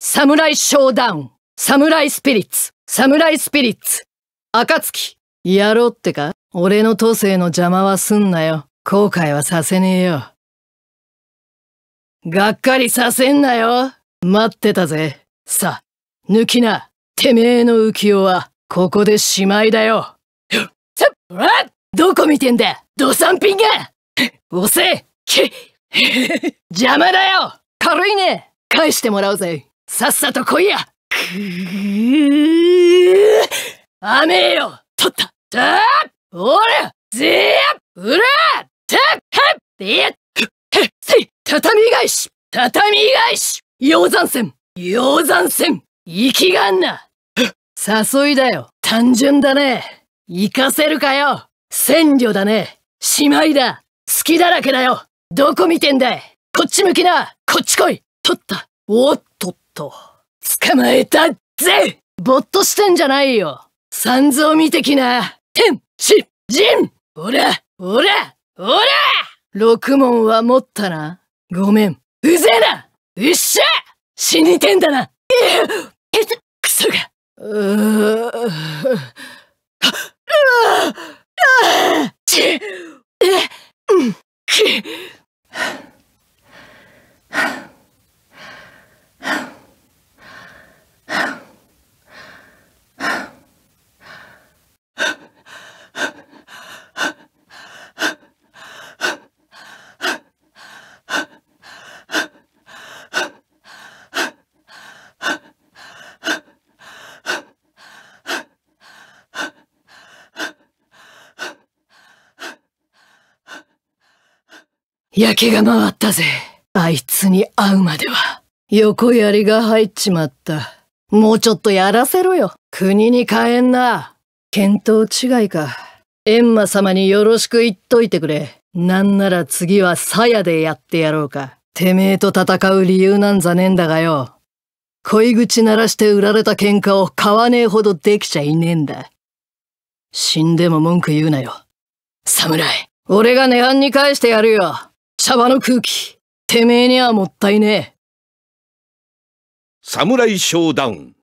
サムライショーダウンサムライスピリッツサムライスピリッツ暁やろうってか俺の都政の邪魔はすんなよ。後悔はさせねえよ。がっかりさせんなよ待ってたぜ。さ、抜きな。てめえの浮世は、ここでしまいだよ。っ、どこ見てんだドサンピンが押せけ 邪魔だよ軽いね返してもらうぜさっさと来いやくー雨よ取ったたーおらぜーうらたっでへっせい畳返し畳返し溶山線溶山線生きがんな誘いだよ単純だね行かせるかよ占領だね姉妹だ好きだらけだよどこ見てんだいこっち向きなこっち来い取ったおっとっと、捕まえたぜぼっとしてんじゃないよ三蔵見きな、天、し、人おら、おら、おら六門は持ったなごめん。うぜえなうっしゃ死にてんだなえっ、クソが。うう、うう、ううう、焼けが回ったぜ。あいつに会うまでは、横槍が入っちまった。もうちょっとやらせろよ。国に帰んな。見当違いか。エンマ様によろしく言っといてくれ。なんなら次は鞘でやってやろうか。てめえと戦う理由なんざねえんだがよ。恋口鳴らして売られた喧嘩を買わねえほどできちゃいねえんだ。死んでも文句言うなよ。侍、俺が値段に返してやるよ。シャバの空気、てめえにはもったいねえ。侍ショーダウン。